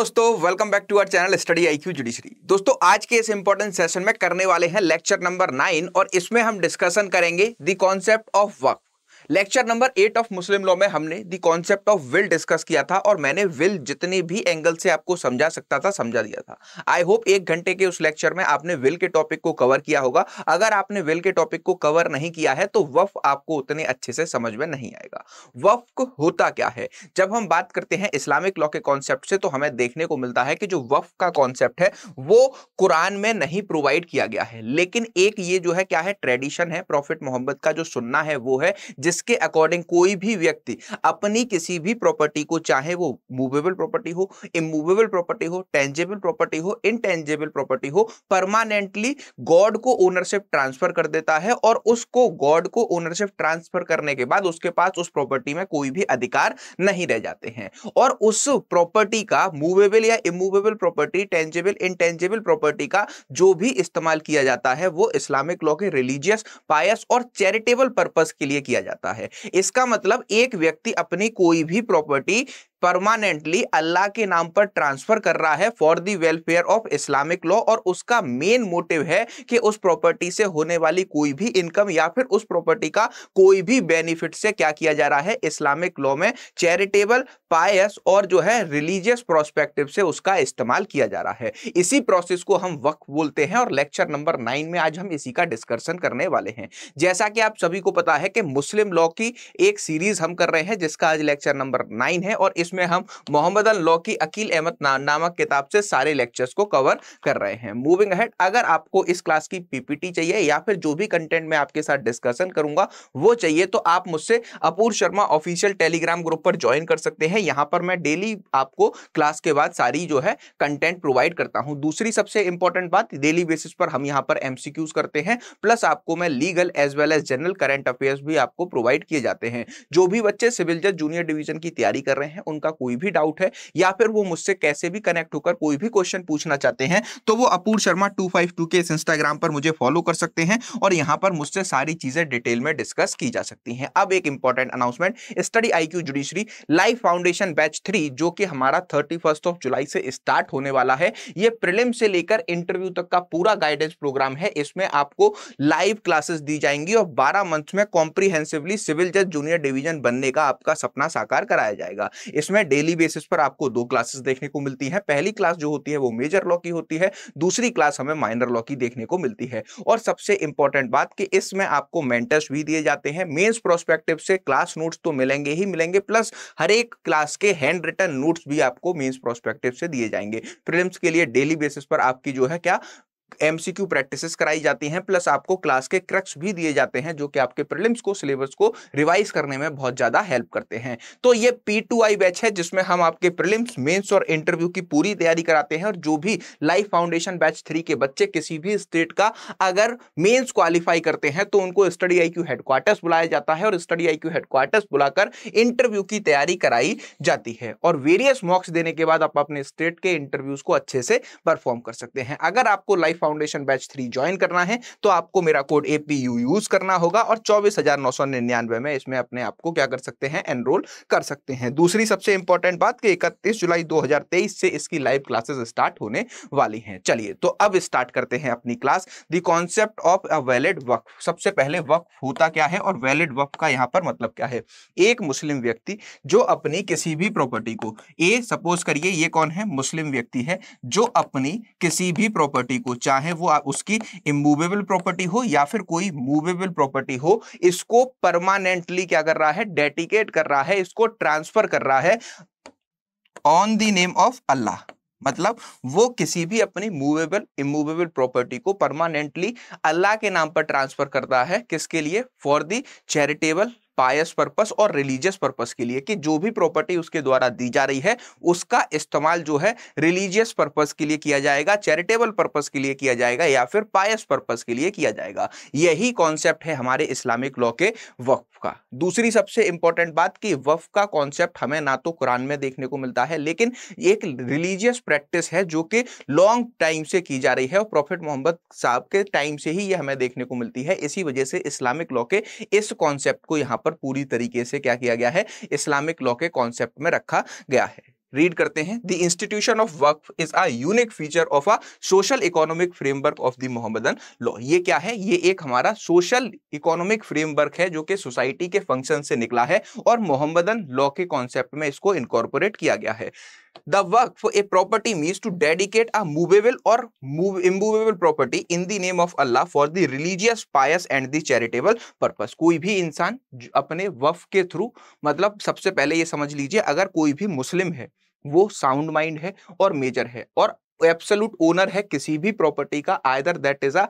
दोस्तों welcome back to our channel study I Q judiciary दोस्तों आज के इस इंपॉर्टेंट सेशन में करने वाले हैं लेक्चर नंबर नाइन और इसमें हम डिस्कशन करेंगे दी कॉन्सेप्ट ऑफ वक्त lecture number eight of Muslim law में हमने the concept of will discuss किया था और मैंने विल जितने भी एंगल से आपको समझा सकता था समझा दिया था आई होप एक घंटे के उस लेक्चर में आपने विल के टॉपिक को कवर किया होगा अगर आपने विल के टॉपिक को कवर नहीं किया है तो वफ आपको उतने अच्छे से समझ में नहीं आएगा वफ होता क्या है जब हम बात करते हैं इस्लामिक लॉ के कॉन्सेप्ट से तो हमें देखने को मिलता है कि जो वफ का कॉन्सेप्ट है वो कुरान में नहीं प्रोवाइड किया गया है लेकिन एक ये जो है क्या है ट्रेडिशन है प्रॉफिट मोहम्मद का जो सुनना है वो है जिस जिसके अकॉर्डिंग कोई भी व्यक्ति अपनी किसी भी प्रॉपर्टी को चाहे वो मूवेबल प्रॉपर्टी हो इमूवेबल प्रॉपर्टी हो टेंजेबल प्रॉपर्टी हो इनटेंजेबल प्रॉपर्टी हो परमानेंटली गॉड को ओनरशिप ट्रांसफर कर देता है और उसको गॉड को ओनरशिप ट्रांसफर करने के बाद उसके पास उस प्रॉपर्टी में कोई भी अधिकार नहीं रह जाते हैं और उस प्रॉपर्टी का मूवेबल या immovable property tangible intangible property का जो भी इस्तेमाल किया जाता है वो इस्लामिक लॉ के रिलीजियस पायस और चैरिटेबल पर्पज के लिए किया जाता है है इसका मतलब एक व्यक्ति अपनी कोई भी प्रॉपर्टी परमानेंटली अल्लाह के नाम पर ट्रांसफर कर रहा है for the welfare of Islamic law और उसका मेन मोटिव है कि उस प्रॉपर्टी से होने वाली कोई भी इनकम या फिर उस प्रॉपर्टी का कोई भी बेनिफिट से क्या किया जा रहा है इस्लामिक लॉ में चैरिटेबल पायस और जो है रिलीजियस प्रोस्पेक्टिव से उसका इस्तेमाल किया जा रहा है इसी प्रोसेस को हम वक्त बोलते हैं और लेक्चर नंबर नाइन में आज हम इसी का डिस्कशन करने वाले हैं जैसा कि आप सभी को पता है कि मुस्लिम लॉ की एक सीरीज हम कर रहे हैं जिसका आज लेक्चर नंबर नाइन है और इस जिसमें हम मोहम्मद लॉ की अकील अहमद नामक किताब से सारे लेक्चर्स को कवर कर रहे हैं मूविंग अहेड अगर आपको इस क्लास की पीपीटी चाहिए या फिर जो भी कंटेंट मैं आपके साथ डिस्कशन करूंगा वो चाहिए तो आप मुझसे Apoor Sharma official Telegram group पर ज्वाइन कर सकते हैं यहाँ पर मैं डेली आपको क्लास के बाद सारी जो है कंटेंट प्रोवाइड करता हूँ दूसरी सबसे इंपॉर्टेंट बात डेली बेसिस पर हम यहाँ पर एमसीक्यूज करते हैं प्लस आपको मैं legal as well as general current affairs भी आपको प्रोवाइड किए जाते हैं जो भी बच्चे सिविल जज जूनियर डिवीजन की तैयारी कर रहे हैं उन उनका कोई भी डाउट है या फिर वो मुझसे कैसे भी कनेक्ट होकर कोई भी क्वेश्चन पूछना चाहते हैं तो वो Apoor Sharma two five two के इस इंस्टाग्राम पर मुझे फॉलो कर सकते हैं और यहाँ पर मुझसे सारी चीजें डिटेल में डिस्कस की जा सकती हैं अब एक important announcement study I Q judiciary live foundation batch three जो कि हमारा थर्टी ऑफ जुलाई से स्टार्ट होने वाला है ये प्रिलिम से लेकर इंटरव्यू तक का पूरा गाइडेंस प्रोग्राम है इसमें आपको लाइव क्लासेस दी जाएंगी और बारह मंथ में कॉम्प्रीहेंसिवली सिविल जज जूनियर डिवीजन बनने का आपका सपना साकार कराया जाएगा इस जिसमें डेली बेसिस पर आपको दो क्लासेस देखने को मिलती है पहली क्लास जो होती है वो मेजर लॉ की होती है दूसरी क्लास हमें माइनर लॉ की देखने को मिलती है और सबसे इंपॉर्टेंट बात कि इसमें आपको मेंटर्स भी दिए जाते हैं मेन्स प्रोस्पेक्टिव से क्लास नोट्स तो मिलेंगे ही मिलेंगे प्लस हर एक क्लास के हैंड रिटर्न नोट्स भी आपको मेन्स प्रोस्पेक्टिव से दिए जाएंगे प्रिलिम्स के लिए डेली बेसिस पर आपकी जो है क्या एमसीक्यू प्रैक्टिसेस कराई जाती हैं प्लस आपको क्लास के क्रक्स भी दिए जाते हैं जो कि आपके प्रिलिम्स को सिलेबस को रिवाइज करने में बहुत ज्यादा हेल्प करते हैं तो ये पी टू आई बैच है जिसमें हम आपके प्रिलिम्स मेंस और इंटरव्यू की पूरी तैयारी कराते हैं और जो भी लाइफ फाउंडेशन बैच थ्री के बच्चे किसी भी स्टेट का अगर मेन्स क्वालिफाई करते हैं तो उनको स्टडी आई क्यू हेडक्वार्टर्स बुलाया जाता है और स्टडी आई क्यू हेडक्वार्टर्स बुलाकर इंटरव्यू की तैयारी कराई जाती है और वेरियस मॉक्स देने के बाद आप अपने स्टेट के इंटरव्यूज को अच्छे से परफॉर्म कर सकते हैं अगर आपको life foundation batch three join करना है तो आपको मेरा कोड एपीयू यूज करना होगा और चौबीस हजार नौ सौ निन्यानवे में इसमें अपने आपको क्या कर सकते हैं एनरोल कर सकते हैं दूसरी सबसे इंपॉर्टेंट बात कि इकतीस जुलाई 2023 से इसकी लाइव क्लासेस स्टार्ट होने वाली हैं चलिए तो अब स्टार्ट करते हैं अपनी class the concept of a valid वक्फ सबसे पहले वक्फ होता क्या है और वैलिड वक्फ का यहाँ पर मतलब क्या है एक मुस्लिम व्यक्ति जो अपनी किसी भी प्रॉपर्टी को ए सपोज करिए ये कौन है मुस्लिम व्यक्ति है जो अपनी किसी भी प्रॉपर्टी को चाहे वो उसकी इमूवेबल प्रॉपर्टी हो या फिर कोई मूवेबल प्रॉपर्टी हो इसको परमानेंटली क्या कर रहा है डेडिकेट कर रहा है इसको ट्रांसफर कर रहा है on the name of Allah मतलब वो किसी भी अपनी मूवेबल इमूवेबल प्रॉपर्टी को परमानेंटली अल्लाह के नाम पर ट्रांसफर करता है किसके लिए for the charitable pious purpose और रिलीजियस पर्पस के लिए कि जो भी प्रॉपर्टी उसके द्वारा दी जा रही है उसका इस्तेमाल जो है रिलीजियस पर्पस के लिए किया जाएगा चैरिटेबल पर्पस के लिए किया जाएगा या फिर पायस पर्पस के लिए किया जाएगा यही कॉन्सेप्ट है हमारे इस्लामिक लॉ के वक्त वफ़ा दूसरी सबसे इंपॉर्टेंट बात कि वफ़ का कॉन्सेप्ट हमें ना तो कुरान में देखने को मिलता है लेकिन एक रिलीजियस प्रैक्टिस है जो कि लॉन्ग टाइम से की जा रही है और प्रॉफिट मोहम्मद साहब के टाइम से ही ये हमें देखने को मिलती है इसी वजह से इस्लामिक लॉ के इस कॉन्सेप्ट को यहाँ पर पूरी तरीके से क्या किया गया है इस्लामिक लॉ के कॉन्सेप्ट में रखा गया है रीड करते हैं द इंस्टीट्यूशन ऑफ वक्फ is a unique feature of a social economic framework of the Mohammedan law ये क्या है ये एक हमारा सोशल इकोनॉमिक फ्रेमवर्क है जो कि सोसाइटी के फंक्शन से निकला है और मोहम्मदन लॉ के कॉन्सेप्ट में इसको इनकॉर्पोरेट किया गया है द वर्क for a property means to dedicate a movable और immovable property in the name of Allah for the religious pious and the charitable purpose कोई भी इंसान अपने वफ के थ्रू मतलब सबसे पहले ये समझ लीजिए अगर कोई भी मुस्लिम है वो साउंड माइंड है और मेजर है और एब्सोल्यूट ओनर है किसी भी प्रॉपर्टी का either that is a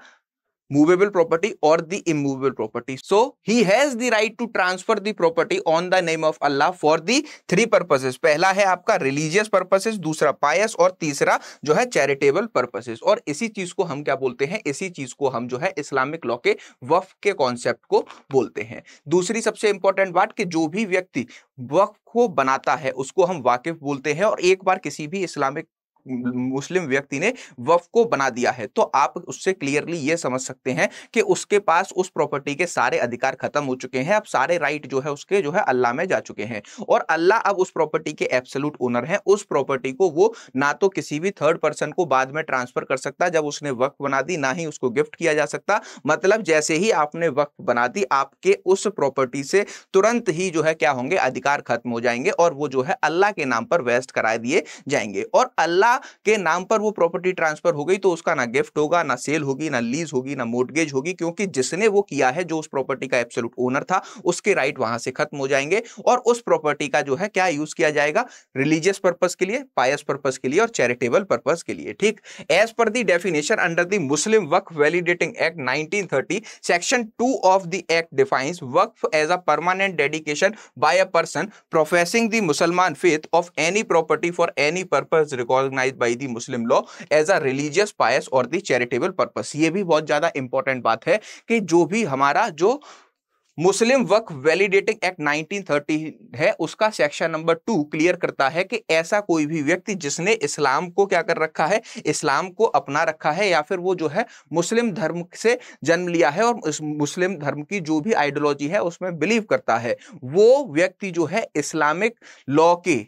movable property और the immovable property so he has the right to transfer the property on the name of Allah for the three purposes पहला है आपका रिलीजियस पर्पसेज दूसरा पायस और तीसरा जो है चैरिटेबल पर्पसेज और इसी चीज को हम क्या बोलते हैं इसी चीज को हम जो है इस्लामिक लॉ के वफ के कॉन्सेप्ट को बोलते हैं दूसरी सबसे इंपॉर्टेंट बात कि जो भी व्यक्ति वक्फ को बनाता है उसको हम वाकिफ बोलते हैं और एक बार किसी भी इस्लामिक मुस्लिम व्यक्ति ने वफ को बना दिया है तो आप उससे क्लियरली ये समझ सकते हैं कि उसके पास उस प्रॉपर्टी के सारे अधिकार खत्म हो चुके हैं अब सारे राइट जो है उसके जो है अल्लाह में जा चुके हैं और अल्लाह अब उस प्रॉपर्टी के एब्सोल्यूट ओनर हैं उस प्रॉपर्टी को वो ना तो किसी भी थर्ड पर्सन को बाद में ट्रांसफर कर सकता जब उसने वक्त बना दी ना ही उसको गिफ्ट किया जा सकता मतलब जैसे ही आपने वक्त बना दी आपके उस प्रॉपर्टी से तुरंत ही जो है क्या होंगे अधिकार खत्म हो जाएंगे और वो जो है अल्लाह के नाम पर वेस्ट कराए दिए जाएंगे और अल्लाह पिता के नाम पर वो प्रॉपर्टी ट्रांसफर हो गई तो उसका ना गिफ्ट होगा ना सेल होगी ना लीज होगी ना मोटगेज होगी क्योंकि जिसने वो किया है जो उस प्रॉपर्टी का एब्सोलूट ओनर था उसके राइट वहां से खत्म हो जाएंगे और उस प्रॉपर्टी का जो है क्या यूज किया जाएगा रिलीजियस पर्पज के लिए पायस पर्पज के लिए और चैरिटेबल पर्पज के लिए ठीक एज पर the definition under the Muslim वक्फ validating act 1930 section two of the act defines वक्फ as a permanent dedication by a person professing the मुसलमान faith of any property for any purpose record recognized by the Muslim law as a religious pious और the charitable purpose. ये भी बहुत ज़्यादा important बात है कि जो भी हमारा जो मुस्लिम वक वैलिडेटिंग एक्ट 1930 है उसका सेक्शन नंबर टू क्लियर करता है कि ऐसा कोई भी व्यक्ति जिसने इस्लाम को क्या कर रखा है इस्लाम को अपना रखा है या फिर वो जो है मुस्लिम धर्म से जन्म लिया है और इस मुस्लिम धर्म की जो भी आइडियोलॉजी है उसमें बिलीव करता है वो व्यक्ति जो है इस्लामिक लॉ के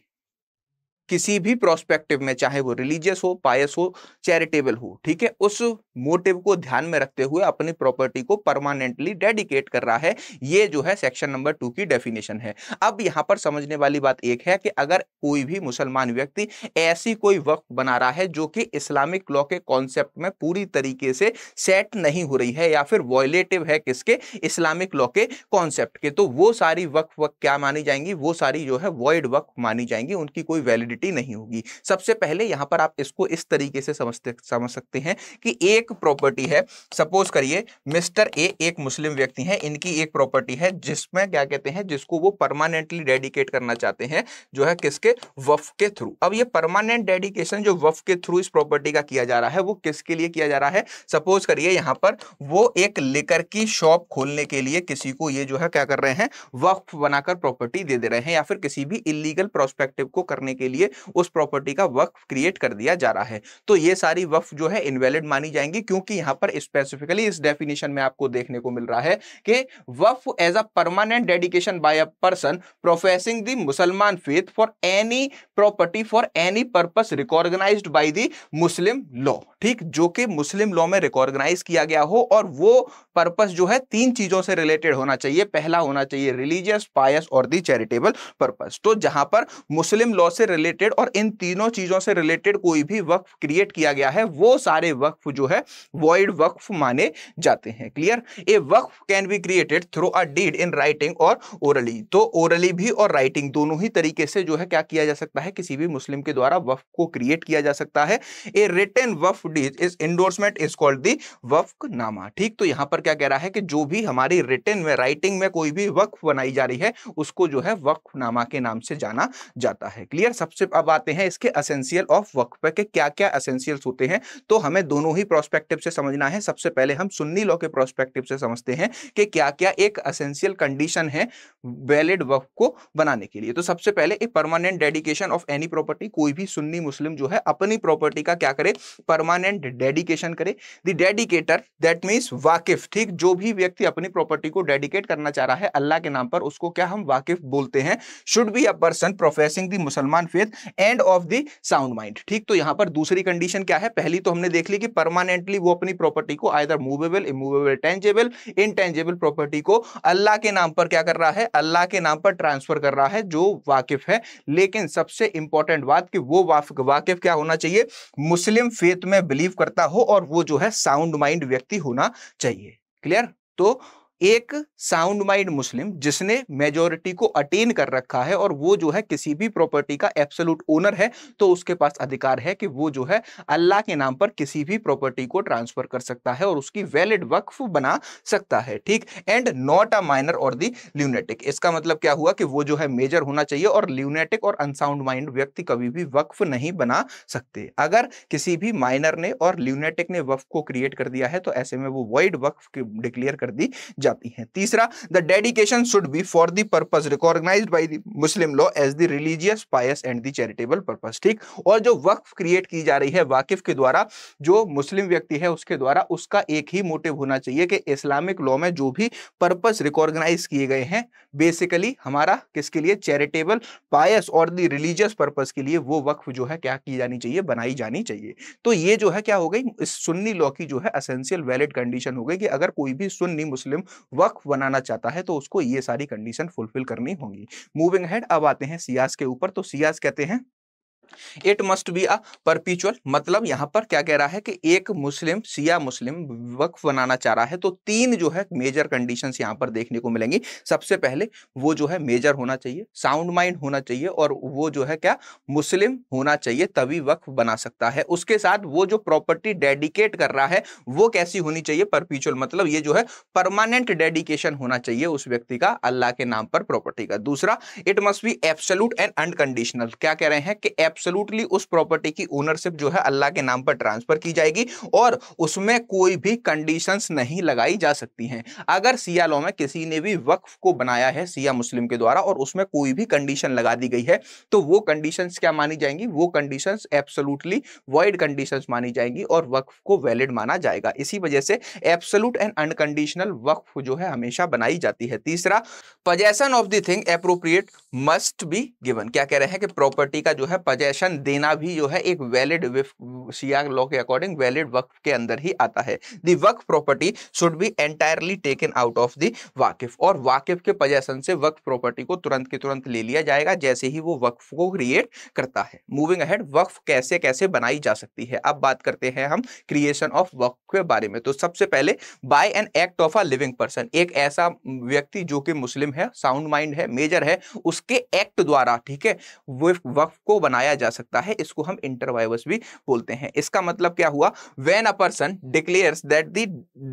किसी भी प्रोस्पेक्टिव में चाहे वो रिलीजियस हो पायस हो चैरिटेबल हो ठीक है उस मोटिव को ध्यान में रखते हुए अपनी प्रॉपर्टी को परमानेंटली डेडिकेट कर रहा है ये जो है सेक्शन नंबर टू की डेफिनेशन है अब यहां पर समझने वाली बात एक है कि अगर कोई भी मुसलमान व्यक्ति ऐसी कोई वक्त बना रहा है जो कि इस्लामिक लॉ के कॉन्सेप्ट में पूरी तरीके से सेट नहीं हो रही है या फिर वॉयलेटिव है किसके इस्लामिक लॉ के कॉन्सेप्ट के तो वो सारी वक्त वक्त क्या मानी जाएंगी वो सारी जो है वॉइड वक्त मानी जाएंगी उनकी कोई वैलिडिटी पॉसिबिलिटी नहीं होगी सबसे पहले यहां पर आप इसको इस तरीके से समझते समझ सकते हैं कि एक प्रॉपर्टी है सपोज करिए मिस्टर ए एक मुस्लिम व्यक्ति है इनकी एक प्रॉपर्टी है जिसमें क्या कहते हैं जिसको वो परमानेंटली डेडिकेट करना चाहते हैं जो है किसके वफ के थ्रू अब ये परमानेंट डेडिकेशन जो वफ के थ्रू इस प्रॉपर्टी का किया जा रहा है वो किसके लिए किया जा रहा है सपोज करिए यहां पर वो एक लेकर की शॉप खोलने के लिए किसी को ये जो है क्या कर रहे हैं वक्फ बनाकर प्रॉपर्टी दे दे रहे हैं या फिर किसी भी इलीगल प्रोस्पेक्टिव को करने के लिए उस प्रॉपर्टी का वक्फ क्रिएट कर दिया जा रहा है तो ये सारी वक्फ जो है इनवैलिड मानी जाएंगी क्योंकि यहां पर स्पेसिफिकली इस डेफिनेशन में आपको देखने को मिल रहा है कि वफ as a permanent dedication by a person professing the मुसलमान faith for any property for any purpose recognise by the Muslim law ठीक जो कि मुस्लिम लॉ में रिकॉर्गनाइज किया गया हो और वो पर्पस जो है तीन चीजों से रिलेटेड होना चाहिए पहला होना चाहिए रिलीजियस पायस और दी चैरिटेबल पर्पस तो जहां पर मुस्लिम लॉ से रिलेटेड रिलेटेड और इन तीनों चीजों से रिलेटेड कोई भी वक्फ क्रिएट किया गया है वो सारे वक्फ जो है वॉइड वक्फ माने जाते हैं क्लियर ए वक्फ can be created through a deed in writing और ओरली तो ओरली भी और राइटिंग दोनों ही तरीके से जो है क्या किया जा सकता है किसी भी मुस्लिम के द्वारा वक्फ को क्रिएट किया जा सकता है ए रिटर्न वक्फ deed is endorsement is called the वक्फ नामा ठीक तो यहां पर क्या कह रहा है कि जो भी हमारी रिटर्न में राइटिंग में कोई भी वक्फ बनाई जा रही है उसको जो है वक्फ नामा के नाम से जाना जाता है क्लियर सबसे सबसे अब आते हैं इसके असेंशियल ऑफ वर्क पे के क्या क्या असेंशियल्स होते हैं तो हमें दोनों ही प्रोस्पेक्टिव से समझना है सबसे पहले हम सुन्नी लॉ के प्रोस्पेक्टिव से समझते हैं कि क्या क्या एक असेंशियल कंडीशन है वैलिड वर्क को बनाने के लिए तो सबसे पहले एक permanent dedication of any property कोई भी सुन्नी मुस्लिम जो है अपनी प्रॉपर्टी का क्या करे परमानेंट डेडिकेशन करे द डेडिकेटर दैट मीन्स वाकिफ ठीक जो भी व्यक्ति अपनी प्रॉपर्टी को डेडिकेट करना चाह रहा है अल्लाह के नाम पर उसको क्या हम वाकिफ बोलते हैं should be a person professing the मुसलमान faith and of the sound mind ठीक तो यहां पर दूसरी कंडीशन क्या है पहली तो हमने देख ली कि परमानेंटली वो अपनी प्रॉपर्टी को either movable immovable tangible intangible property को अल्लाह के नाम पर क्या कर रहा है अल्लाह के नाम पर ट्रांसफर कर रहा है जो वाकिफ है लेकिन सबसे इंपॉर्टेंट बात कि वो वाकिफ क्या होना चाहिए मुस्लिम फेथ में बिलीव करता हो और वो जो है साउंड माइंड व्यक्ति होना चाहिए क्लियर तो एक साउंड माइंड मुस्लिम जिसने मेजोरिटी को अटेन कर रखा है और वो जो है किसी भी प्रॉपर्टी का एब्सोलूट ओनर है तो उसके पास अधिकार है कि वो जो है अल्लाह के नाम पर किसी भी प्रॉपर्टी को ट्रांसफर कर सकता है और उसकी वैलिड वक्फ बना सकता है ठीक एंड नॉट अ माइनर और दी ल्यूनेटिक इसका मतलब क्या हुआ कि वो जो है मेजर होना चाहिए और ल्यूनेटिक और अनसाउंड माइंड व्यक्ति कभी भी वक्फ नहीं बना सकते अगर किसी भी माइनर ने और ल्यूनेटिक ने वक्फ को क्रिएट कर दिया है तो ऐसे में वो वाइड वक्फ डिक्लेयर कर दी जा जाती है तीसरा the dedication should be for the purpose recognise by the Muslim law as the religious pious and the charitable purpose ठीक और जो वक्फ क्रिएट की जा रही है वाकिफ के द्वारा जो मुस्लिम व्यक्ति है उसके द्वारा उसका एक ही मोटिव होना चाहिए कि इस्लामिक लॉ में जो भी पर्पज रिकॉर्गनाइज किए गए हैं बेसिकली हमारा किसके लिए चैरिटेबल पायस और दी रिलीजियस पर्पज के लिए वो वक्फ जो है क्या की जानी चाहिए बनाई जानी चाहिए तो ये जो है क्या हो गई इस सुन्नी लॉ की जो है असेंशियल वैलिड कंडीशन हो गई कि अगर कोई भी सुन्नी मुस्लिम वक्फ बनाना चाहता है तो उसको ये सारी कंडीशन फुलफिल करनी होगी मूविंग हेड अब आते हैं सियास के ऊपर तो सियास कहते हैं it must be a perpetual मतलब यहां पर क्या कह रहा है कि एक मुस्लिम सिया मुस्लिम वक्फ बनाना चाह रहा है तो तीन जो है मेजर कंडीशंस यहां पर देखने को मिलेंगी सबसे पहले वो जो है मेजर होना चाहिए साउंड माइंड होना चाहिए और वो जो है क्या मुस्लिम होना चाहिए तभी वक्फ बना सकता है उसके साथ वो जो प्रॉपर्टी डेडिकेट कर रहा है वो कैसी होनी चाहिए परपिचुअल मतलब ये जो है परमानेंट डेडिकेशन होना चाहिए उस व्यक्ति का अल्लाह के नाम पर प्रॉपर्टी का दूसरा it must be absolute and unconditional क्या कह रहे हैं कि एब्स एब्सोल्युटली उस प्रॉपर्टी की ओनरशिप जो है अल्लाह के नाम पर ट्रांसफर की जाएगी और उसमें कोई भी कंडीशंस नहीं लगाई जा सकती हैं अगर सिया लॉ में किसी ने भी वक्फ को बनाया है सिया मुस्लिम के द्वारा और उसमें कोई भी कंडीशन लगा दी गई है तो वो कंडीशन क्या मानी जाएंगी वो कंडीशन एब्सोलूटली वाइड कंडीशन मानी जाएंगी और वक्फ को वैलिड माना जाएगा इसी वजह से एब्सोलूट एंड अनकंडीशनल वक्फ जो है हमेशा बनाई जाती है तीसरा possession of the thing appropriate must be given क्या कह रहे हैं कि प्रॉपर्टी का जो है पजेसन सेशन देना भी जो है एक वैलिड सिया लॉ के अकॉर्डिंग वैलिड वक्फ के अंदर ही आता है दी वक्फ property should be entirely taken out of the वाकिफ और वाकिफ के पजेशन से वक्फ प्रॉपर्टी को तुरंत के तुरंत ले लिया जाएगा जैसे ही वो वक्फ को क्रिएट करता है मूविंग अहेड वक्फ कैसे कैसे बनाई जा सकती है अब बात करते हैं हम क्रिएशन ऑफ वक्फ के बारे में तो सबसे पहले by an act of a living person एक ऐसा व्यक्ति जो कि मुस्लिम है साउंड माइंड है मेजर है उसके एक्ट द्वारा ठीक है वक्फ को बनाया लगाया जा सकता है इसको हम इंटरवाइवस भी बोलते हैं इसका मतलब क्या हुआ when a person declare that the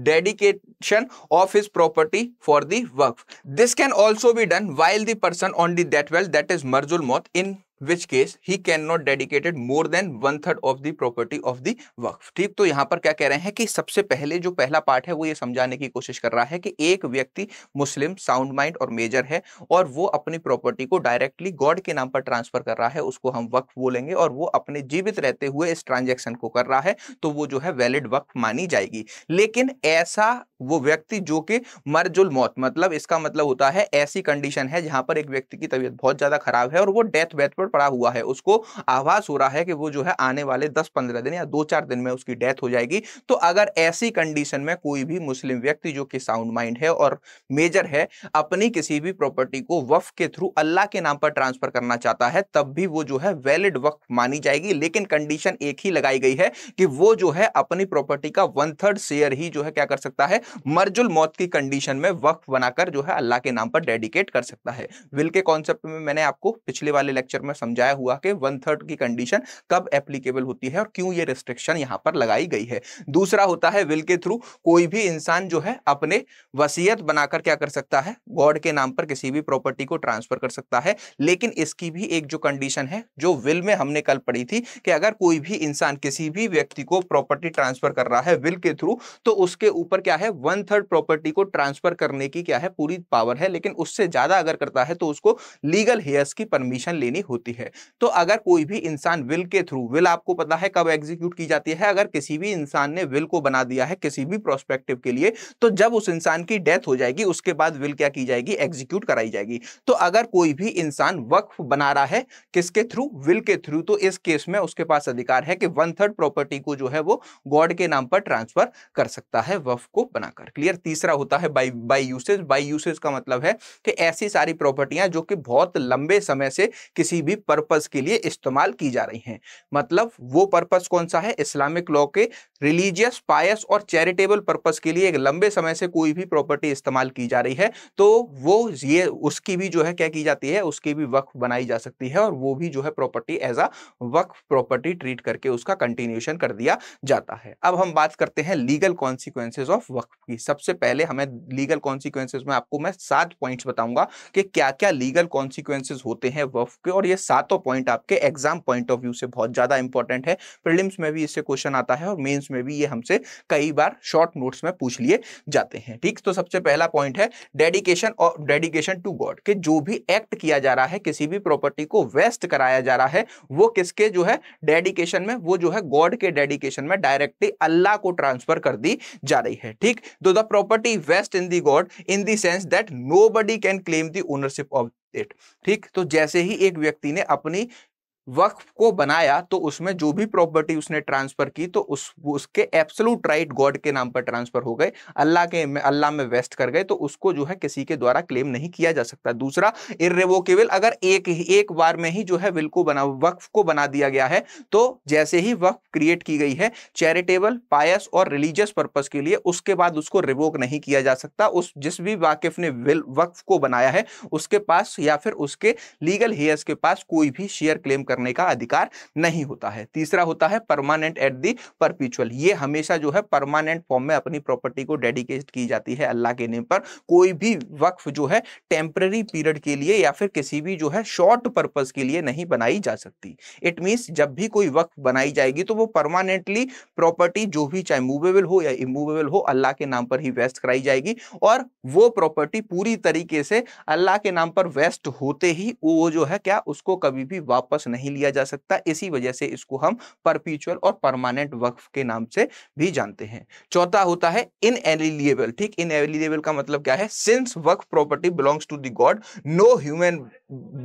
dedication of his property for the work this can also be done while the person on the that well that is मर्जुल मौत in which case he can not dedicated more than one third of the property of the waqf ठीक तो यहाँ पर क्या कह रहे हैं कि सबसे पहले जो पहला पार्ट है वो ये समझाने की कोशिश कर रहा है कि एक व्यक्ति मुस्लिम साउंड माइंड और मेजर है और वो अपनी प्रॉपर्टी को डायरेक्टली गॉड के नाम पर ट्रांसफर कर रहा है उसको हम वक्फ बोलेंगे और वो अपने जीवित रहते हुए इस ट्रांजेक्शन को कर रहा है तो वो जो है वैलिड वक्फ मानी जाएगी लेकिन ऐसा वो व्यक्ति जो कि मरजुल मौत मतलब इसका मतलब होता है ऐसी कंडीशन है जहां पर एक व्यक्ति की तबीयत बहुत ज्यादा खराब है और वो डेथ बेथ पर पड़ा हुआ है उसको आभास हो रहा है कि वो जो है आने वाले दस पंद्रह दिन या दो चार दिन में उसकी डेथ हो जाएगी तो अगर ऐसी कंडीशन में कोई भी मुस्लिम व्यक्ति जो कि साउंड माइंड है और मेजर है अपनी किसी भी प्रॉपर्टी को वफ के थ्रू अल्लाह के नाम पर ट्रांसफर करना चाहता है तब भी वो जो है वैलिड वक्फ मानी जाएगी लेकिन कंडीशन एक ही लगाई गई है कि वो जो है अपनी प्रॉपर्टी का वन थर्ड शेयर ही जो है क्या कर सकता है मर्जुल मौत की कंडीशन में वक्फ बनाकर जो है अल्लाह के नाम पर डेडिकेट कर सकता है विल के कॉन्सेप्ट में मैंने आपको पिछले वाले लेक्चर में समझाया हुआ कि वन थर्ड की कंडीशन कब एप्लीकेबल होती है और क्यों ये रिस्ट्रिक्शन यहाँ पर लगाई गई है दूसरा होता है विल के थ्रू कोई भी इंसान जो है अपने वसीयत बनाकर क्या कर सकता है गॉड के नाम पर किसी भी प्रॉपर्टी को ट्रांसफर कर सकता है लेकिन इसकी भी एक जो कंडीशन है जो विल में हमने कल पढ़ी थी कि अगर कोई भी इंसान किसी भी व्यक्ति को प्रॉपर्टी ट्रांसफर कर रहा है विल के थ्रू तो उसके ऊपर क्या है वन थर्ड प्रॉपर्टी को ट्रांसफर करने की क्या है पूरी पावर है लेकिन उससे ज्यादा अगर करता है तो उसको लीगल हेयर्स की परमिशन लेनी होती होती है तो अगर कोई भी इंसान विल के थ्रू विल आपको पता है कब एग्जीक्यूट की जाती है अगर किसी भी इंसान ने विल को बना दिया है किसी भी प्रोस्पेक्टिव के लिए तो जब उस इंसान की डेथ हो जाएगी उसके बाद विल क्या की जाएगी एग्जीक्यूट कराई जाएगी तो अगर कोई भी इंसान वक्फ बना रहा है किसके थ्रू विल के थ्रू तो इस केस में उसके पास अधिकार है कि वन थर्ड प्रॉपर्टी को जो है वो गॉड के नाम पर ट्रांसफर कर सकता है वफ को बनाकर क्लियर तीसरा होता है by by usage by usage का मतलब है कि ऐसी सारी प्रॉपर्टियां जो कि बहुत लंबे समय से किसी भी पर्पज के लिए इस्तेमाल की जा रही हैं मतलब वो पर्पज कौन सा है इस्लामिक लॉ के रिलीजियस पायस और चैरिटेबल पर्पज के लिए एक लंबे समय से कोई भी प्रॉपर्टी इस्तेमाल की जा रही है तो वो ये उसकी भी जो है क्या की जाती है उसकी भी वक्फ बनाई जा सकती है और वो भी जो है property as a waqf property treat करके उसका कंटिन्यूशन कर दिया जाता है अब हम बात करते हैं लीगल कॉन्सिक्वेंसेज ऑफ वक्फ की सबसे पहले हमें लीगल कॉन्सिक्वेंसेज में आपको मैं सात पॉइंट्स बताऊंगा कि क्या क्या लीगल कॉन्सिक्वेंसेज होते हैं वक्फ के और ये सातों पॉइंट आपके एग्जाम पॉइंट ऑफ व्यू से बहुत ज्यादा इंपॉर्टेंट है प्रिलिम्स में भी इससे क्वेश्चन आता है और मेन्स में भी ये हमसे कई बार शॉर्ट नोट्स में पूछ लिए जाते हैं ठीक तो सबसे पहला पॉइंट है डेडिकेशन और डेडिकेशन टू गॉड के जो भी एक्ट किया जा रहा है किसी भी प्रॉपर्टी को वेस्ट कराया जा रहा है वो किसके जो है डेडिकेशन में वो जो है गॉड के डेडिकेशन में डायरेक्टली अल्लाह को ट्रांसफर कर दी जा रही है ठीक तो the property vest in the God in dense that nobody can claim the ownership of it ठीक तो जैसे ही एक व्यक्ति ने अपनी वक्फ को बनाया तो उसमें जो भी प्रॉपर्टी उसने ट्रांसफर की तो उस उसके एब्सोलूट राइट गॉड के नाम पर ट्रांसफर हो गए अल्लाह के अल्लाह में वेस्ट कर गए तो उसको जो है किसी के द्वारा क्लेम नहीं किया जा सकता दूसरा इरेवोकेबल अगर एक एक बार में ही जो है विल को बना वक्फ को बना दिया गया है तो जैसे ही वक्फ क्रिएट की गई है चैरिटेबल पायस और रिलीजियस पर्पज के लिए उसके बाद उसको रिवोक नहीं किया जा सकता उस जिस भी वाकिफ ने विल वक्फ को बनाया है उसके पास या फिर उसके लीगल हेयर्स के पास कोई भी शेयर क्लेम कर करने का अधिकार नहीं होता है तीसरा होता है परमानेंट एट दी परपिचुअल ये हमेशा जो है परमानेंट फॉर्म में अपनी प्रॉपर्टी को डेडिकेट की जाती है अल्लाह के नेम पर कोई भी वक्फ जो है टेम्पररी पीरियड के लिए या फिर किसी भी जो है शॉर्ट पर्पज के लिए नहीं बनाई जा सकती इट मीन्स जब भी कोई वक्फ बनाई जाएगी तो वो परमानेंटली प्रॉपर्टी जो भी चाहे मूवेबल हो या इमूवेबल हो अल्लाह के नाम पर ही वेस्ट कराई जाएगी और वो प्रॉपर्टी पूरी तरीके से अल्लाह के नाम पर वेस्ट होते ही वो जो है क्या उसको कभी भी वापस नहीं नहीं लिया जा सकता इसी वजह से इसको हम परपीचुअल और परमानेंट वक्फ के नाम से भी जानते हैं चौथा होता है इन एलिलियबल ठीक इन एलिलियबल का मतलब क्या है since waqf property belongs to the God no human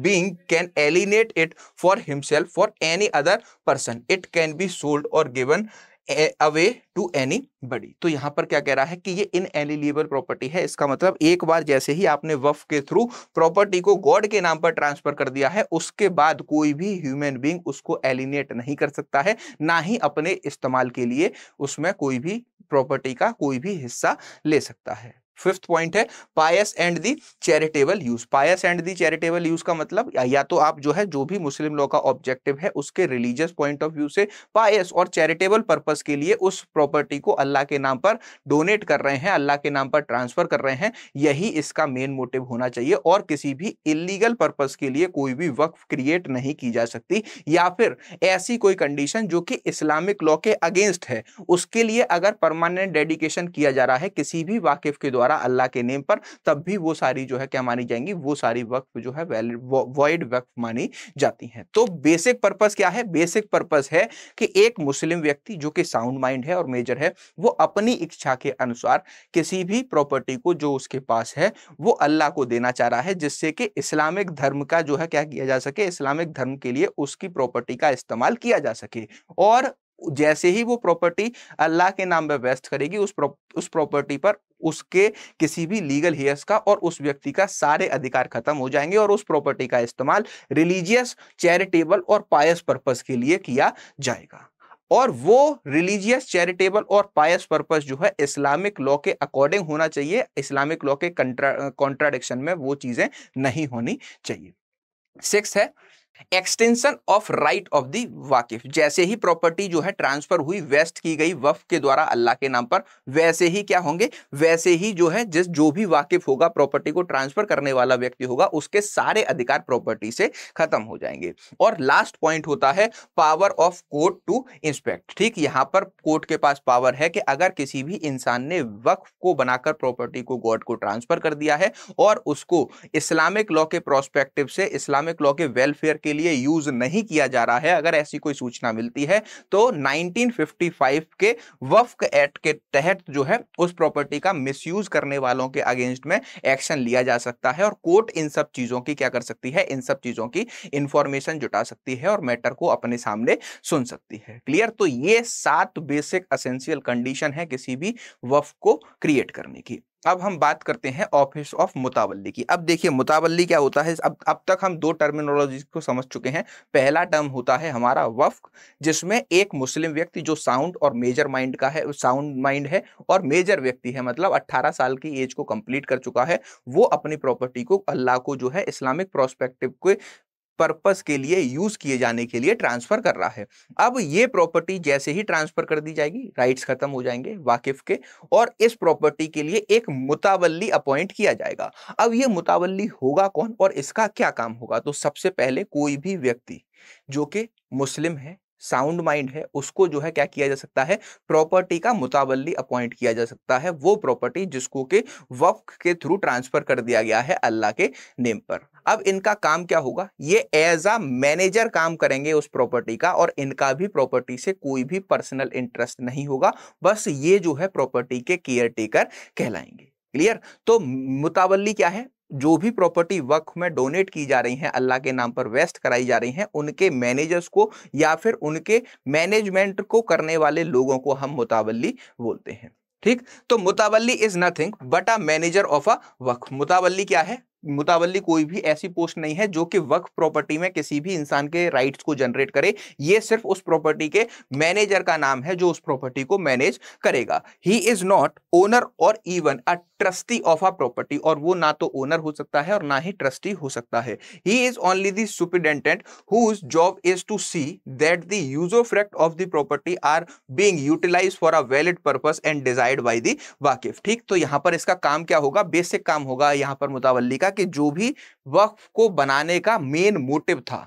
being can alienate it for himself for any other person it can be sold और given away to anybody तो यहाँ पर क्या कह रहा है कि ये इन एलिबल प्रॉपर्टी है इसका मतलब एक बार जैसे ही आपने वफ के थ्रू प्रॉपर्टी को गॉड के नाम पर ट्रांसफर कर दिया है उसके बाद कोई भी ह्यूमन बींग उसको एलिनेट नहीं कर सकता है ना ही अपने इस्तेमाल के लिए उसमें कोई भी प्रॉपर्टी का कोई भी हिस्सा ले सकता है फिफ्थ पॉइंट है pious and the charitable use pious and the charitable use का मतलब या तो आप जो है जो भी मुस्लिम लॉ का ऑब्जेक्टिव है उसके रिलीजियस पॉइंट ऑफ व्यू से पायस और चैरिटेबल पर्पस के लिए उस प्रॉपर्टी को अल्लाह के नाम पर डोनेट कर रहे हैं अल्लाह के नाम पर ट्रांसफर कर रहे हैं यही इसका मेन मोटिव होना चाहिए और किसी भी इलीगल पर्पज के लिए कोई भी वक्फ क्रिएट नहीं की जा सकती या फिर ऐसी कोई कंडीशन जो कि इस्लामिक लॉ के अगेंस्ट है उसके लिए अगर परमानेंट डेडिकेशन किया जा रहा है किसी भी वाकिफ के द्वारा द्वारा अल्लाह के नेम पर तब भी वो सारी जो है क्या मानी जाएंगी वो सारी वक्फ जो है वॉइड वक्फ मानी जाती हैं तो बेसिक पर्पज क्या है बेसिक पर्पज है कि एक मुस्लिम व्यक्ति जो कि साउंड माइंड है और मेजर है वो अपनी इच्छा के अनुसार किसी भी प्रॉपर्टी को जो उसके पास है वो अल्लाह को देना चाह रहा है जिससे कि इस्लामिक धर्म का जो है क्या किया जा सके इस्लामिक धर्म के लिए उसकी प्रॉपर्टी का इस्तेमाल किया जा सके और जैसे ही वो प्रॉपर्टी अल्लाह के नाम पर व्यस्त करेगी उस प्रौ, उस प्रॉपर्टी पर उसके किसी भी लीगल हेयर्स का और उस व्यक्ति का सारे अधिकार खत्म हो जाएंगे और उस प्रॉपर्टी का इस्तेमाल रिलीजियस चैरिटेबल और पायस पर्पज के लिए किया जाएगा और वो रिलीजियस चैरिटेबल और पायस पर्पस जो है इस्लामिक लॉ के अकॉर्डिंग होना चाहिए इस्लामिक लॉ के कंट्रा कॉन्ट्राडिक्शन में वो चीजें नहीं होनी चाहिए सिक्स है extension of right of the waqif जैसे ही प्रॉपर्टी जो है ट्रांसफर हुई वेस्ट की गई वफ के द्वारा अल्लाह के नाम पर वैसे ही क्या होंगे वैसे ही जो है जिस जो भी वाकिफ होगा प्रॉपर्टी को ट्रांसफर करने वाला व्यक्ति होगा उसके सारे अधिकार प्रॉपर्टी से खत्म हो जाएंगे और लास्ट पॉइंट होता है power of court to inspect ठीक यहां पर कोर्ट के पास पावर है कि अगर किसी भी इंसान ने वक्फ को बनाकर प्रॉपर्टी को गॉड को ट्रांसफर कर दिया है और उसको इस्लामिक लॉ के प्रोस्पेक्टिव से इस्लामिक लॉ के वेलफेयर के लिए यूज नहीं किया जा रहा है अगर ऐसी कोई सूचना मिलती है तो 1955 के वफ्क एक्ट के तहत जो है उस प्रॉपर्टी का मिसयूज करने वालों के अगेंस्ट में एक्शन लिया जा सकता है और कोर्ट इन सब चीजों की क्या कर सकती है इन सब चीजों की इंफॉर्मेशन जुटा सकती है और मैटर को अपने सामने सुन सकती है क्लियर तो ये सात बेसिक असेंशियल कंडीशन है किसी भी वफ को क्रिएट करने की अब हम बात करते हैं ऑफिस ऑफ मुतावली की अब देखिए मुतावली क्या होता है अब अब तक हम दो टर्मिनोलॉजी को समझ चुके हैं पहला टर्म होता है हमारा वफ़ जिसमें एक मुस्लिम व्यक्ति जो साउंड और मेजर माइंड का है साउंड माइंड है और मेजर व्यक्ति है मतलब 18 साल की एज को कंप्लीट कर चुका है वो अपनी प्रॉपर्टी को अल्लाह को जो है इस्लामिक प्रोस्पेक्टिव के पर्पस के लिए यूज किए जाने के लिए ट्रांसफर कर रहा है अब ये प्रॉपर्टी जैसे ही ट्रांसफर कर दी जाएगी राइट्स खत्म हो जाएंगे वाकिफ के और इस प्रॉपर्टी के लिए एक मुतावली अपॉइंट किया जाएगा अब ये मुतावली होगा कौन और इसका क्या काम होगा तो सबसे पहले कोई भी व्यक्ति जो कि मुस्लिम है साउंड माइंड है उसको जो है क्या किया जा सकता है प्रॉपर्टी का मुतावली अपॉइंट किया जा सकता है वो प्रॉपर्टी जिसको के वक्फ के थ्रू ट्रांसफर कर दिया गया है अल्लाह के नेम पर अब इनका काम क्या होगा ये एज अ मैनेजर काम करेंगे उस प्रॉपर्टी का और इनका भी प्रॉपर्टी से कोई भी पर्सनल इंटरेस्ट नहीं होगा बस ये जो है प्रॉपर्टी के केयर टेकर कहलाएंगे क्लियर तो मुतावली क्या है जो भी प्रॉपर्टी वक्फ में डोनेट की जा रही है अल्लाह के नाम पर वेस्ट कराई जा रही है उनके मैनेजर्स को या फिर उनके मैनेजमेंट को करने वाले लोगों को हम मुतावली बोलते हैं ठीक तो mutawalli is nothing but a manager of a waqf मुतावली क्या है मुतावली कोई भी ऐसी पोस्ट नहीं है जो कि वक्फ प्रॉपर्टी में किसी भी इंसान के राइट्स को जनरेट करे ये सिर्फ उस प्रॉपर्टी के मैनेजर का नाम है जो उस प्रॉपर्टी को मैनेज करेगा ही इज नॉट ओनर और even a trustee of a property और वो ना तो ओनर हो सकता है और ना ही ट्रस्टी हो सकता है he is only the superintendent whose job is to see that the usufruct of the property are being utilize for a valid purpose and desired by the waqif ठीक तो यहां पर इसका काम क्या होगा बेसिक काम होगा यहां पर मुतावली का कि जो भी वक्फ को बनाने का मेन मोटिव था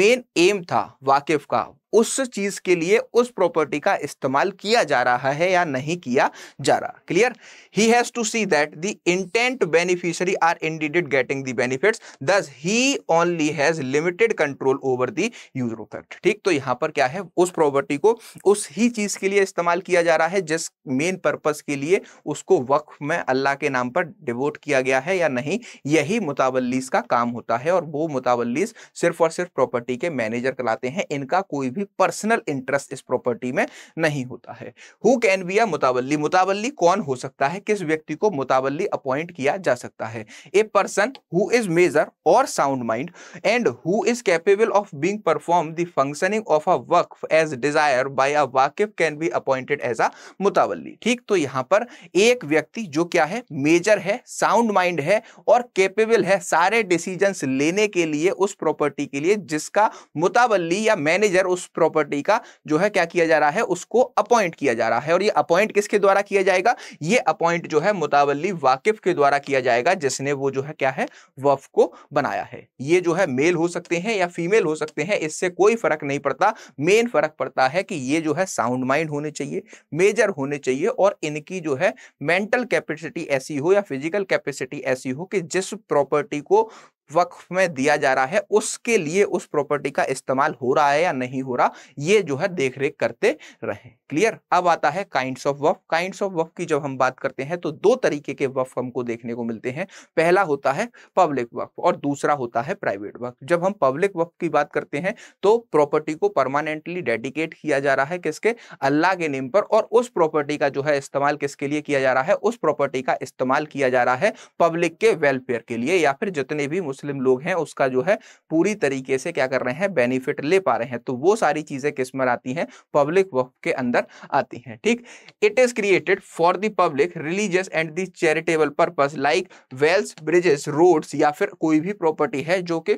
मेन एम था वाकिफ का उस चीज के लिए उस प्रॉपर्टी का इस्तेमाल किया जा रहा है या नहीं किया जा रहा clear he has to see that the intent beneficiary are indeed getting the benefits thus he only has limited control over the usufruct ठीक तो यहां पर क्या है उस प्रॉपर्टी को उस ही चीज के लिए इस्तेमाल किया जा रहा है जिस मेन पर्पज के लिए उसको वक्फ में अल्लाह के नाम पर डिवोट किया गया है या नहीं यही मुतावलीस का काम होता है और वो मुतावलीस सिर्फ और सिर्फ प्रॉपर्टी के मैनेजर कराते हैं इनका कोई भी भी पर्सनल इंटरेस्ट इस प्रॉपर्टी में नहीं होता है who can be a mutawalli मुतावली कौन हो सकता है किस व्यक्ति को मुतावली अपॉइंट किया जा सकता है a person who is major और sound mind and who is capable of being perform the functioning of a work as desire by a waqif can be appointed as a mutawalli ठीक तो यहां पर एक व्यक्ति जो क्या है मेजर है साउंड माइंड है और कैपेबल है सारे डिसीजन लेने के लिए उस प्रॉपर्टी के लिए जिसका मुतावली या मैनेजर उस प्रॉपर्टी का जो है क्या किया जा रहा है उसको अपॉइंट किया जा रहा है और ये अपॉइंट किसके द्वारा किया जाएगा ये अपॉइंट जो है मुतावली वाकिफ के द्वारा किया जाएगा जिसने वो जो है क्या है वफ को बनाया है ये जो है मेल हो सकते हैं या फीमेल हो सकते हैं इससे कोई फर्क नहीं पड़ता मेन फर्क पड़ता है कि ये जो है साउंड माइंड होने चाहिए मेजर होने चाहिए और इनकी जो है मेंटल कैपेसिटी ऐसी हो या फिजिकल कैपेसिटी ऐसी हो कि जिस प्रॉपर्टी को वक्फ में दिया जा रहा है उसके लिए उस प्रॉपर्टी का इस्तेमाल हो रहा है या नहीं हो रहा ये जो है देख रेख करते रहे क्लियर अब आता है kinds of waqf kinds of waqf की जब हम बात करते हैं तो दो तरीके के वफ हमको देखने को मिलते हैं पहला होता है पब्लिक वफ और दूसरा होता है प्राइवेट वफ जब हम पब्लिक वफ की बात करते हैं तो प्रॉपर्टी को परमानेंटली डेडिकेट किया जा रहा है किसके अल्लाह के नेम पर और उस प्रॉपर्टी का जो है इस्तेमाल किसके लिए किया जा रहा है उस प्रॉपर्टी का इस्तेमाल किया जा रहा है पब्लिक के वेलफेयर के लिए या फिर जितने भी मुस्लिम लोग हैं उसका जो है पूरी तरीके से क्या कर रहे हैं बेनिफिट ले पा रहे हैं तो वो सारी चीजें किस में आती हैं पब्लिक वक्फ के अंदर आती हैं ठीक it is created for the public religious and the charitable purpose like wells bridges roads या फिर कोई भी प्रॉपर्टी है जो कि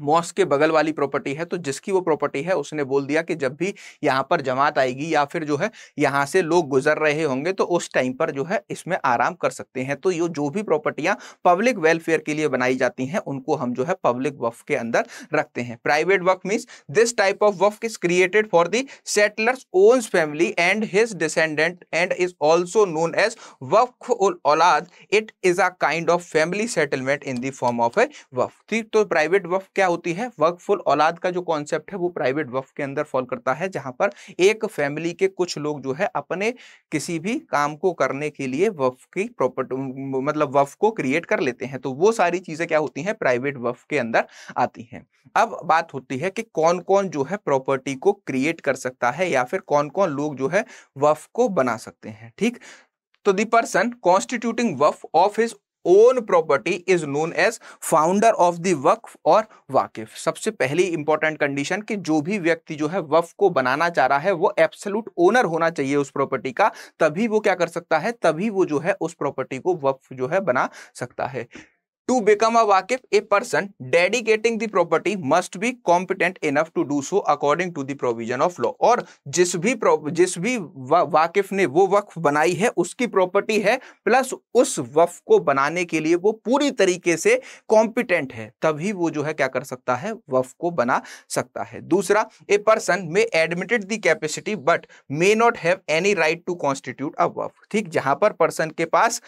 मॉस के बगल वाली प्रॉपर्टी है तो जिसकी वो प्रॉपर्टी है उसने बोल दिया कि जब भी यहाँ पर जमात आएगी या फिर जो है यहाँ से लोग गुजर रहे होंगे तो उस टाइम पर जो है इसमें आराम कर सकते हैं तो ये जो भी प्रॉपर्टियाँ पब्लिक वेलफेयर के लिए बनाई जाती हैं उनको हम जो है पब्लिक वफ के अंदर रखते हैं private waqf means this type of waqf is created for the settlers own family and his descendant and is also known as waqf उल औलाद it is a kind of family settlement in the form of a waqf तो private Waqf क्या होती है वर्कफुल औलाद का जो concept है वो प्राइवेट वक्फ के अंदर फॉल करता है जहां पर एक फैमिली के कुछ लोग जो है अपने किसी भी काम को करने के लिए वफ की प्रॉपर्टी मतलब वफ को क्रिएट कर लेते हैं तो वो सारी चीजें क्या होती हैं प्राइवेट वफ के अंदर आती हैं अब बात होती है कि कौन कौन जो है प्रॉपर्टी को क्रिएट कर सकता है या फिर कौन कौन लोग जो है वफ को बना सकते हैं ठीक तो the person constituting waqf of his own property is known as founder of the waqf और वाकिफ सबसे पहली इंपॉर्टेंट कंडीशन कि जो भी व्यक्ति जो है वफ को बनाना चाह रहा है वो एब्सोल्यूट ओनर होना चाहिए उस प्रॉपर्टी का तभी वो क्या कर सकता है तभी वो जो है उस प्रॉपर्टी को वफ जो है बना सकता है to become a waqif a person dedicating the property must be competent enough to do so according to the provision of law और जिस भी जिस भी वा, वाकिफ ने वो वक्फ बनाई है उसकी प्रॉपर्टी है प्लस उस वक्फ को बनाने के लिए वो पूरी तरीके से कॉम्पिटेंट है तभी वो जो है क्या कर सकता है वक्फ को बना सकता है दूसरा a person may admitted the capacity but may not have any right to constitute a waqf ठीक जहां पर पर्सन के पास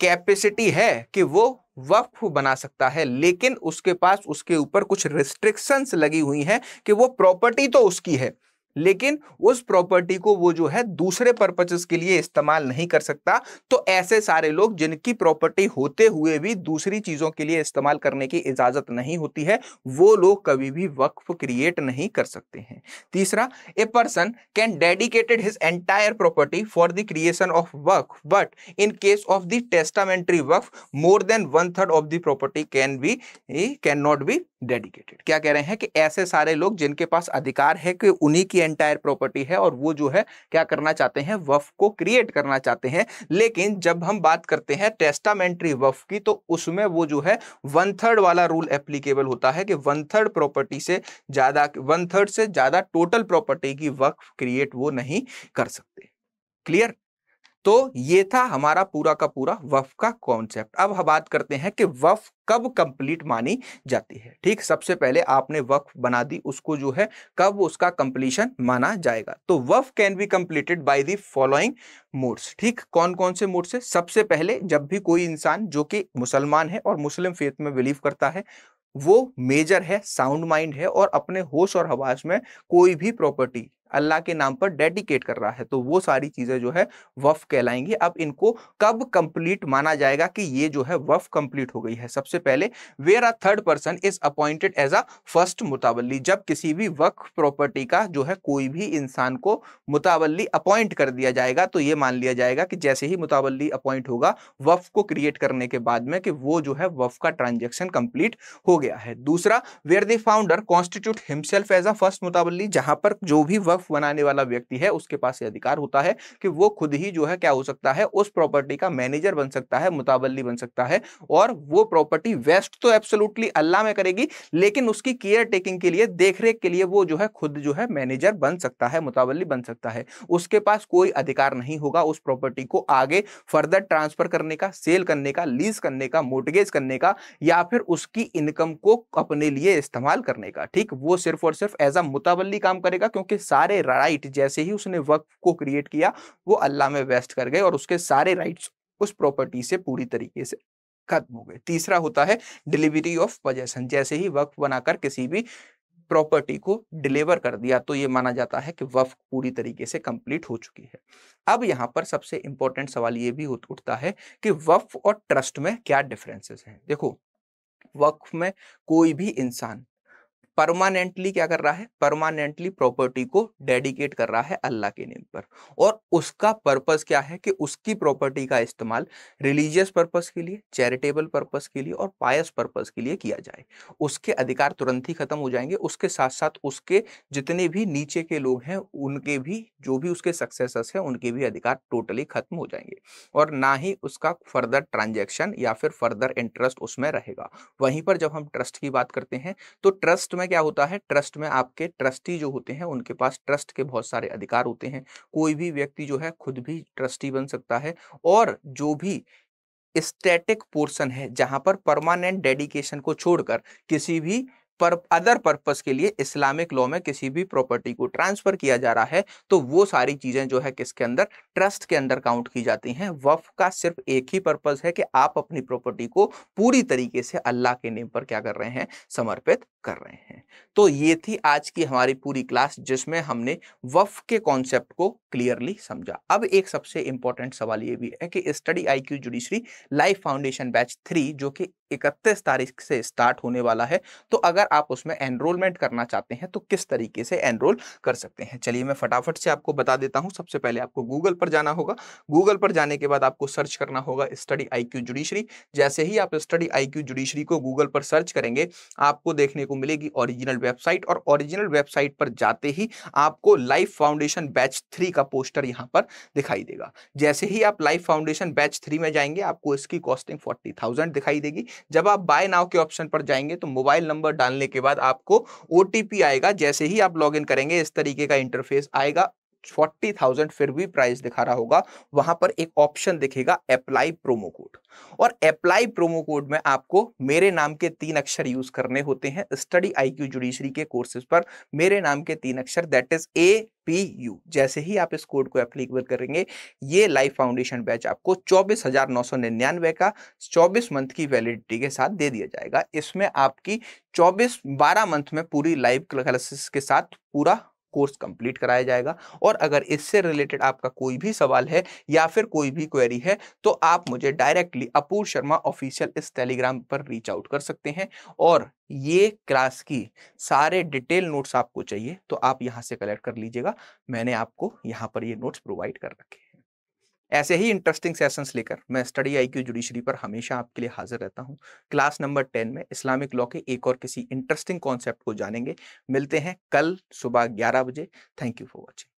कैपेसिटी है कि वो वक्फ बना सकता है लेकिन उसके पास उसके ऊपर कुछ रिस्ट्रिक्शंस लगी हुई हैं कि वो प्रॉपर्टी तो उसकी है लेकिन उस प्रॉपर्टी को वो जो है दूसरे पर्पजेस के लिए इस्तेमाल नहीं कर सकता तो ऐसे सारे लोग जिनकी प्रॉपर्टी होते हुए भी दूसरी चीजों के लिए इस्तेमाल करने की इजाजत नहीं होती है वो लोग कभी भी वक्फ क्रिएट नहीं कर सकते हैं तीसरा a person can dedicated his entire property for the creation of waqf but in case of the testamentary waqf more than one third of the property can be can not be dedicated क्या कह रहे हैं कि ऐसे सारे लोग जिनके पास अधिकार है कि उन्हीं की एंटायर प्रॉपर्टी है और वो जो है क्या करना चाहते हैं वफ को क्रिएट करना चाहते हैं लेकिन जब हम बात करते हैं टेस्टामेंट्री वफ की तो उसमें वो जो है वन थर्ड वाला रूल एप्लीकेबल होता है कि वन थर्ड प्रॉपर्टी से ज्यादा वन थर्ड से ज्यादा टोटल प्रॉपर्टी की वक्फ क्रिएट वो नहीं कर सकते क्लियर तो ये था हमारा पूरा का पूरा वफ का कॉन्सेप्ट अब हम बात करते हैं कि वफ कब कंप्लीट मानी जाती है ठीक सबसे पहले आपने वफ बना दी उसको जो है कब उसका कंप्लीशन माना जाएगा तो waqf can be completed by the following modes ठीक कौन कौन से मूड्स है सबसे पहले जब भी कोई इंसान जो कि मुसलमान है और मुस्लिम फेथ में बिलीव करता है वो मेजर है साउंड माइंड है और अपने होश और हवास में कोई भी प्रॉपर्टी अल्लाह के नाम पर डेडिकेट कर रहा है तो वो सारी चीज़ें जो है वफ कहलाएंगी अब इनको कब कंप्लीट माना जाएगा कि ये जो है वफ कंप्लीट हो गई है सबसे पहले where a third person is appointed as a first mutawalli जब किसी भी वक्फ प्रॉपर्टी का जो है कोई भी इंसान को मुतावली अपॉइंट कर दिया जाएगा तो ये मान लिया जाएगा कि जैसे ही मुतावली अपॉइंट होगा वफ को क्रिएट करने के बाद में कि वो जो है वफ का ट्रांजेक्शन कंप्लीट हो गया है दूसरा where the founder constitute himself as a first mutawalli जहां पर जो भी वफ एफ बनाने वाला व्यक्ति है उसके पास ये अधिकार होता है कि वो खुद ही जो है क्या हो सकता है उस प्रॉपर्टी का मैनेजर बन सकता है मुताबली बन सकता है और वो प्रॉपर्टी वेस्ट तो एब्सोलूटली अल्लाह में करेगी लेकिन उसकी केयर टेकिंग के लिए देखरेख के लिए वो जो है खुद जो है मैनेजर बन सकता है मुताबली बन सकता है उसके पास कोई अधिकार नहीं होगा उस प्रॉपर्टी को आगे फर्दर ट्रांसफर करने का सेल करने का लीज करने का मोटगेज करने का या फिर उसकी इनकम को अपने लिए इस्तेमाल करने का ठीक वो सिर्फ और सिर्फ एज अ मुतावली काम करेगा क्योंकि सारे सारे राइट जैसे ही उसने वक्फ को क्रिएट किया वो अल्लाह में वेस्ट कर गए और उसके सारे राइट्स उस प्रॉपर्टी से पूरी तरीके से खत्म हो गए तीसरा होता है डिलीवरी ऑफ पजेशन जैसे ही वक्फ बनाकर किसी भी प्रॉपर्टी को डिलीवर कर दिया तो ये माना जाता है कि वफ पूरी तरीके से कंप्लीट हो चुकी है अब यहाँ पर सबसे इंपॉर्टेंट सवाल ये भी उठता है कि वफ और ट्रस्ट में क्या डिफरेंसेस हैं देखो वक्फ में कोई भी इंसान परमानेंटली क्या कर रहा है परमानेंटली प्रॉपर्टी को डेडिकेट कर रहा है अल्लाह के नेम पर और उसका पर्पस क्या है कि उसकी प्रॉपर्टी का इस्तेमाल रिलीजियस पर्पस के लिए चैरिटेबल पर्पस के लिए और पायस पर्पस के लिए किया जाए उसके अधिकार तुरंत ही खत्म हो जाएंगे उसके साथ साथ उसके जितने भी नीचे के लोग हैं उनके भी जो भी उसके सक्सेसर्स हैं उनके भी अधिकार टोटली खत्म हो जाएंगे और ना ही उसका फर्दर ट्रांजेक्शन या फिर फर्दर इंटरेस्ट उसमें रहेगा वहीं पर जब हम ट्रस्ट की बात करते हैं तो ट्रस्ट में क्या होता है ट्रस्ट में आपके ट्रस्टी जो होते हैं उनके पास ट्रस्ट के बहुत सारे अधिकार होते हैं कोई भी व्यक्ति जो है खुद भी ट्रस्टी बन सकता है और जो भी स्टैटिक पोर्शन है जहां पर परमानेंट डेडिकेशन को छोड़कर किसी भी पर अदर पर्पस के लिए इस्लामिक लॉ में किसी भी प्रॉपर्टी को ट्रांसफर किया जा रहा है तो वो सारी चीजें जो है किसके अंदर ट्रस्ट के अंदर काउंट की जाती हैं वफ का सिर्फ एक ही पर्पज है कि आप अपनी प्रॉपर्टी को पूरी तरीके से अल्लाह के नेम पर क्या कर रहे हैं समर्पित कर रहे हैं तो ये थी आज की हमारी पूरी क्लास जिसमें हमने वफ के कॉन्सेप्ट को क्लियरली समझा अब एक सबसे इंपॉर्टेंट सवाल ये भी है कि study I Q judiciary life foundation batch three जो कि इकतीस तारीख से स्टार्ट होने वाला है तो अगर आप उसमें एनरोलमेंट करना चाहते हैं तो किस तरीके से एनरोल कर सकते हैं चलिए मैं फटाफट से आपको बता देता हूँ सबसे पहले आपको गूगल पर जाना होगा गूगल पर जाने के बाद आपको सर्च करना होगा स्टडी आई क्यू जैसे ही आप स्टडी आई क्यू को गूगल पर सर्च करेंगे आपको देखने को मिलेगी ओरिजिनल वेबसाइट और ओरिजिनल वेबसाइट पर जाते ही आपको लाइफ फाउंडेशन बैच थ्री का पोस्टर यहाँ पर दिखाई देगा जैसे ही आप लाइफ फाउंडेशन बैच थ्री में जाएंगे आपको इसकी कॉस्टिंग फोर्टी थाउजेंड दिखाई देगी जब आप बाय नाव के ऑप्शन पर जाएंगे तो मोबाइल नंबर डालने डालने के बाद आपको ओ आएगा जैसे ही आप लॉग करेंगे इस तरीके का इंटरफेस आएगा फोर्टी थाउजेंड फिर भी प्राइस दिखा रहा होगा वहां पर एक ऑप्शन दिखेगा अप्लाई प्रोमो कोड और अप्लाई प्रोमो कोड में आपको मेरे नाम के तीन अक्षर यूज करने होते हैं स्टडी आईक्यू क्यू जुडिशरी के कोर्सेज पर मेरे नाम के तीन अक्षर that is A P U जैसे ही आप इस कोड को अप्लीकेबल करेंगे ये लाइफ फाउंडेशन बैच आपको चौबीस का चौबीस मंथ की वैलिडिटी के साथ दे दिया जाएगा इसमें आपकी चौबीस बारह मंथ में पूरी लाइव क्लासेस के साथ पूरा कोर्स कंप्लीट कराया जाएगा और अगर इससे रिलेटेड आपका कोई भी सवाल है या फिर कोई भी क्वेरी है तो आप मुझे डायरेक्टली अपूर शर्मा ऑफिशियल इस टेलीग्राम पर रीच आउट कर सकते हैं और ये क्लास की सारे डिटेल नोट्स आपको चाहिए तो आप यहाँ से कलेक्ट कर लीजिएगा मैंने आपको यहाँ पर ये नोट्स प्रोवाइड कर रखे ऐसे ही इंटरेस्टिंग सेशंस लेकर मैं स्टडी आई क्यू जुडिशरी पर हमेशा आपके लिए हाजिर रहता हूँ क्लास नंबर टेन में इस्लामिक लॉ के एक और किसी इंटरेस्टिंग कॉन्सेप्ट को जानेंगे मिलते हैं कल सुबह ग्यारह बजे थैंक यू फॉर वॉचिंग